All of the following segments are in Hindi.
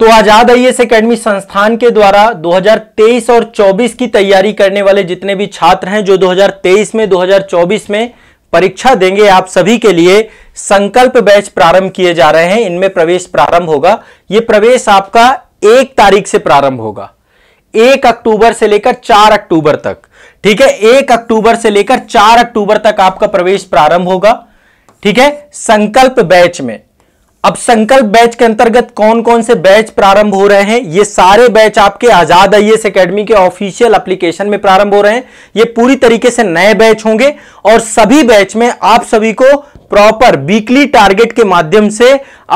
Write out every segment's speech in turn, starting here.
तो आजाद आई एस अकेडमी संस्थान के द्वारा 2023 और 24 की तैयारी करने वाले जितने भी छात्र हैं जो 2023 में 2024 में परीक्षा देंगे आप सभी के लिए संकल्प बैच प्रारंभ किए जा रहे हैं इनमें प्रवेश प्रारंभ होगा ये प्रवेश आपका एक तारीख से प्रारंभ होगा एक अक्टूबर से लेकर चार अक्टूबर तक ठीक है एक अक्टूबर से लेकर चार अक्टूबर तक आपका प्रवेश प्रारंभ होगा ठीक है संकल्प बैच में अब संकल्प बैच के अंतर्गत कौन कौन से बैच प्रारंभ हो रहे हैं ये सारे बैच आपके आजाद आई एस अकेडमी के ऑफिशियल एप्लीकेशन में प्रारंभ हो रहे हैं ये पूरी तरीके से नए बैच होंगे और सभी बैच में आप सभी को प्रॉपर वीकली टारगेट के माध्यम से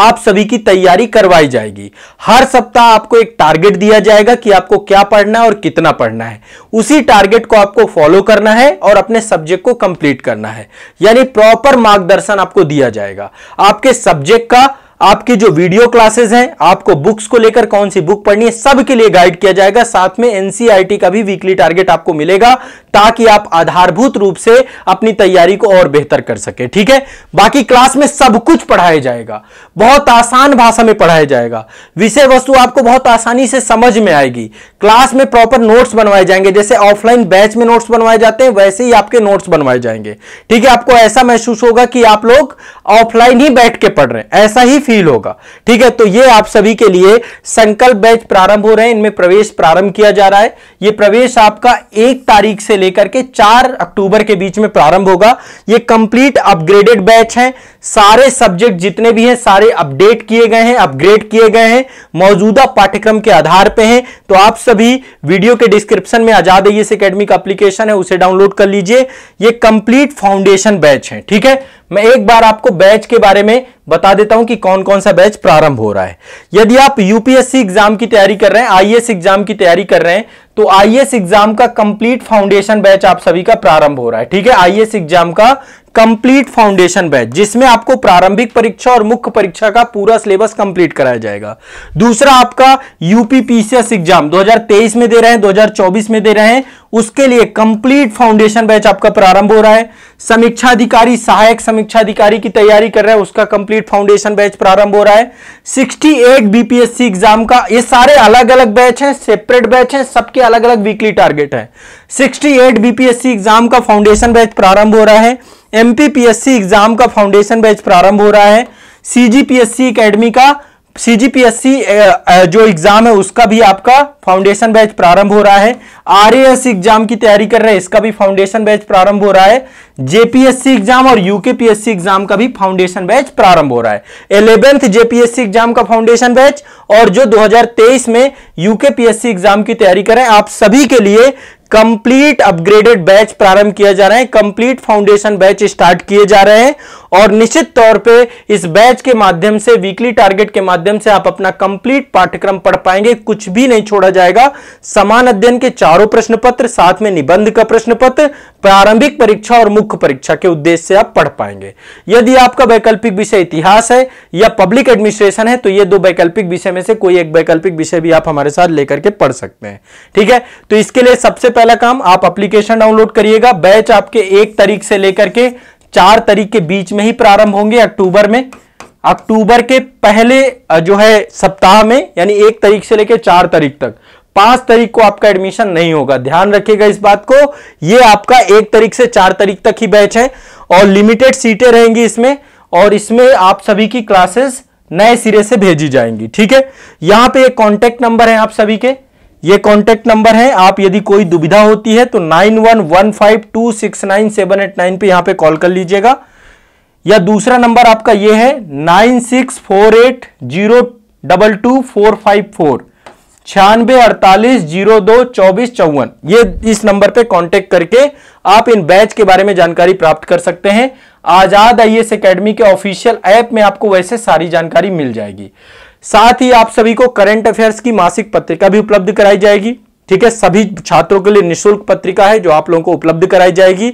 आप सभी की तैयारी करवाई जाएगी हर सप्ताह आपको एक टारगेट दिया जाएगा कि आपको क्या पढ़ना है और कितना पढ़ना है उसी टारगेट को आपको फॉलो करना है और अपने सब्जेक्ट को कंप्लीट करना है यानी प्रॉपर मार्गदर्शन आपको दिया जाएगा आपके सब्जेक्ट का आपकी जो वीडियो क्लासेस हैं आपको बुक्स को लेकर कौन सी बुक पढ़नी है सबके लिए गाइड किया जाएगा साथ में एनसीआरटी e का भी वीकली टारगेट आपको मिलेगा ताकि आप आधारभूत रूप से अपनी तैयारी को और बेहतर कर सके ठीक है बाकी क्लास में सब कुछ पढ़ाया जाएगा बहुत आसान भाषा में पढ़ाया जाएगा विषय वस्तु आपको बहुत आसानी से समझ में आएगी क्लास में प्रॉपर नोट्स बनवाए जाएंगे जैसे ऑफलाइन बैच में नोट्स बनवाए जाते हैं वैसे ही आपके नोट्स बनवाए जाएंगे ठीक है आपको ऐसा महसूस होगा कि आप लोग ऑफलाइन ही बैठ के पढ़ रहे हैं ऐसा ही फील होगा ठीक है तो ये आप सभी के लिए संकल्प बैच प्रारंभ हो रहे हैं इनमें प्रवेश प्रारंभ किया जा रहा है ये प्रवेश आपका एक तारीख से लेकर के चार अक्टूबर के बीच में प्रारंभ होगा ये कंप्लीट अपग्रेडेड बैच है सारे सब्जेक्ट जितने भी हैं सारे अपडेट किए गए हैं अपग्रेड किए गए हैं मौजूदा पाठ्यक्रम के आधार पर हैं तो आप सभी वीडियो के डिस्क्रिप्शन में आजाद एस अकेडमी का अप्लीकेशन है उसे डाउनलोड कर लीजिए ये कंप्लीट फाउंडेशन बैच है ठीक है मैं एक बार आपको बैच के बारे में बता देता हूं कि कौन कौन सा बैच प्रारंभ हो रहा है यदि आप यूपीएससी एग्जाम की तैयारी कर रहे हैं आईएएस एग्जाम की तैयारी कर रहे हैं तो आईएएस एग्जाम का कंप्लीट फाउंडेशन बैच आप सभी का प्रारंभ हो रहा है ठीक है आईएएस एग्जाम का कंप्लीट फाउंडेशन बैच जिसमें आपको प्रारंभिक परीक्षा और मुख्य परीक्षा का पूरा सिलेबस कंप्लीट कराया जाएगा दूसरा आपका यूपी पीसीएस एग्जाम 2023 में दे रहे हैं 2024 में दे रहे हैं उसके लिए कंप्लीट फाउंडेशन बैच आपका प्रारंभ हो रहा है समीक्षा अधिकारी सहायक समीक्षा अधिकारी की तैयारी कर रहे हैं उसका कंप्लीट फाउंडेशन बैच प्रारंभ हो रहा है सिक्सटी बीपीएससी एग्जाम का ये सारे अलग अलग बैच है सेपरेट बैच है सबके अलग अलग वीकली टारगेट है सिक्सटी बीपीएससी एग्जाम का फाउंडेशन बैच प्रारंभ हो रहा है एमपीपीएससी एग्जाम का फाउंडेशन बैच प्रारंभ हो रहा है सीजीपीएससी एकेडमी का सीजीपीएससी जो एग्जाम है उसका भी आपका फाउंडेशन बैच प्रारंभ हो रहा है आरएएस एग्जाम की तैयारी कर रहे हैं इसका भी फाउंडेशन बैच प्रारंभ हो रहा है जेपीएससी एग्जाम और यूकेपीएससी एग्जाम का भी फाउंडेशन बैच प्रारंभ हो रहा है इलेवेंथ जेपीएससी एग्जाम का फाउंडेशन बैच और जो 2023 में यूकेपीएससी एग्जाम की तैयारी करें आप सभी के लिए कंप्लीट अपग्रेडेड बैच प्रारंभ किया जा रहा है कंप्लीट फाउंडेशन बैच स्टार्ट किए जा रहे हैं और निश्चित तौर पे इस बैच के माध्यम से वीकली टारगेट के माध्यम से आप अपना कंप्लीट पाठ्यक्रम पढ़ पाएंगे कुछ भी नहीं छोड़ा जाएगा समान अध्ययन के चारों प्रश्न पत्र साथ में निबंध का प्रश्न पत्र प्रारंभिक परीक्षा और मुख्य परीक्षा के उद्देश्य से आप पढ़ पाएंगे यदि आपका वैकल्पिक विषय इतिहास है या पब्लिक एडमिनिस्ट्रेशन है तो ये दो वैकल्पिक विषय में से कोई एक वैकल्पिक विषय भी आप हमारे साथ लेकर के पढ़ सकते हैं ठीक है तो इसके लिए सबसे पहला काम आप अप्लीकेशन डाउनलोड करिएगा बैच आपके एक तारीख से लेकर के चार तारीख के बीच में ही प्रारंभ होंगे अक्टूबर में अक्टूबर के पहले जो है सप्ताह में यानी एक तारीख से लेकर चार तारीख तक पांच तारीख को आपका एडमिशन नहीं होगा ध्यान रखिएगा इस बात को ये आपका एक तारीख से चार तारीख तक ही बैच है और लिमिटेड सीटें रहेंगी इसमें और इसमें आप सभी की क्लासेस नए सिरे से भेजी जाएंगी ठीक है यहां पे एक कॉन्टेक्ट नंबर है आप सभी के ये कॉन्टेक्ट नंबर है आप यदि कोई दुविधा होती है तो nine one one five two six nine seven eight nine पे यहां पे कॉल कर लीजिएगा या दूसरा नंबर आपका यह है nine six four eight zero double two four five four छियानबे अड़तालीस जीरो दो चौबीस चौवन ये इस नंबर पे कांटेक्ट करके आप इन बैच के बारे में जानकारी प्राप्त कर सकते हैं आजाद आई एस अकेडमी के ऑफिशियल ऐप में आपको वैसे सारी जानकारी मिल जाएगी साथ ही आप सभी को करंट अफेयर्स की मासिक पत्रिका भी उपलब्ध कराई जाएगी ठीक है सभी छात्रों के लिए निःशुल्क पत्रिका है जो आप लोगों को उपलब्ध कराई जाएगी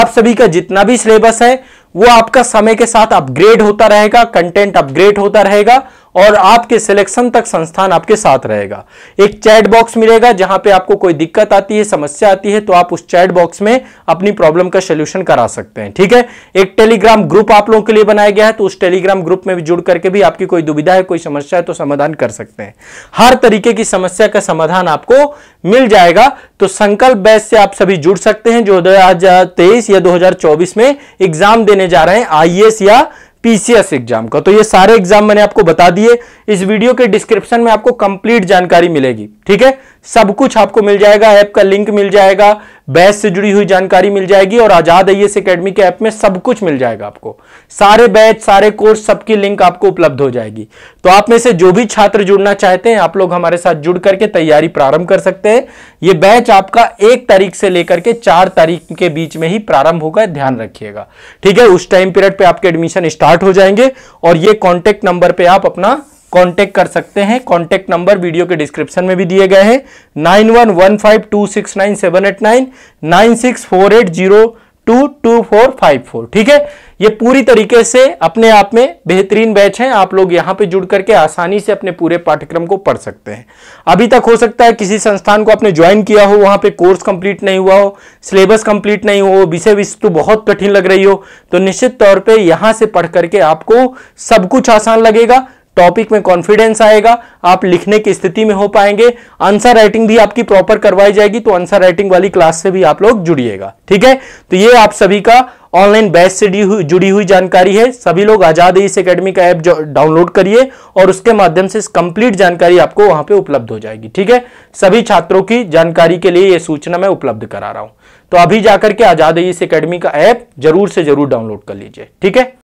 आप सभी का जितना भी सिलेबस है वो आपका समय के साथ अपग्रेड होता रहेगा कंटेंट अपग्रेड होता रहेगा और आपके सिलेक्शन तक संस्थान आपके साथ रहेगा एक चैट बॉक्स मिलेगा जहां पे आपको कोई दिक्कत आती है समस्या आती है तो आप उस चैट बॉक्स में अपनी प्रॉब्लम का सोल्यूशन करा सकते हैं ठीक है एक टेलीग्राम ग्रुप आप लोगों के लिए बनाया गया है तो उस टेलीग्राम ग्रुप में भी जुड़ करके भी आपकी कोई दुविधा है कोई समस्या है तो समाधान कर सकते हैं हर तरीके की समस्या का समाधान आपको मिल जाएगा तो संकल्प बैच से आप सभी जुड़ सकते हैं जो दो या दो में एग्जाम देने जा रहे हैं आई या पीसीएस एग्जाम का तो ये सारे एग्जाम मैंने आपको बता दिए इस वीडियो के डिस्क्रिप्शन में आपको कंप्लीट जानकारी मिलेगी ठीक है सब कुछ आपको मिल जाएगा ऐप का लिंक मिल जाएगा बैच से जुड़ी हुई जानकारी मिल जाएगी और आजाद आई एस अकेडमी के ऐप में सब कुछ मिल जाएगा आपको सारे बैच सारे कोर्स सबकी लिंक आपको उपलब्ध हो जाएगी तो आप में से जो भी छात्र जुड़ना चाहते हैं आप लोग हमारे साथ जुड़ करके तैयारी प्रारंभ कर सकते हैं ये बैच आपका एक तारीख से लेकर के चार तारीख के बीच में ही प्रारंभ होगा ध्यान रखिएगा ठीक है उस टाइम पीरियड पर आपके एडमिशन स्टार्ट हो जाएंगे और ये कॉन्टेक्ट नंबर पर आप अपना कांटेक्ट कर सकते हैं कांटेक्ट नंबर वीडियो के डिस्क्रिप्शन में भी दिए गए हैं nine one one five two six nine seven eight nine nine six four eight zero two two four five four ठीक है ये पूरी तरीके से अपने आप में बेहतरीन बैच है आप लोग यहाँ पे जुड़ करके आसानी से अपने पूरे पाठ्यक्रम को पढ़ सकते हैं अभी तक हो सकता है किसी संस्थान को आपने ज्वाइन किया हो वहाँ पे कोर्स कंप्लीट नहीं हुआ हो सिलेबस कंप्लीट नहीं हो विषय वस्तु तो बहुत कठिन लग रही हो तो निश्चित तौर पर यहाँ से पढ़ करके आपको सब कुछ आसान लगेगा टॉपिक में कॉन्फिडेंस आएगा आप लिखने की स्थिति में हो पाएंगे आंसर राइटिंग भी आपकी प्रॉपर करवाई जाएगी तो आंसर राइटिंग वाली क्लास से भी आप लोग जुड़िएगा ठीक है तो ये आप सभी का ऑनलाइन बैच से जुड़ी हुई जानकारी है सभी लोग आजाद इस एकेडमी का ऐप डाउनलोड करिए और उसके माध्यम से कंप्लीट जानकारी आपको वहां पे उपलब्ध हो जाएगी ठीक है सभी छात्रों की जानकारी के लिए ये सूचना मैं उपलब्ध करा रहा हूं तो अभी जाकर के आजाद इस एकेडमी का ऐप जरूर से जरूर डाउनलोड कर लीजिए ठीक है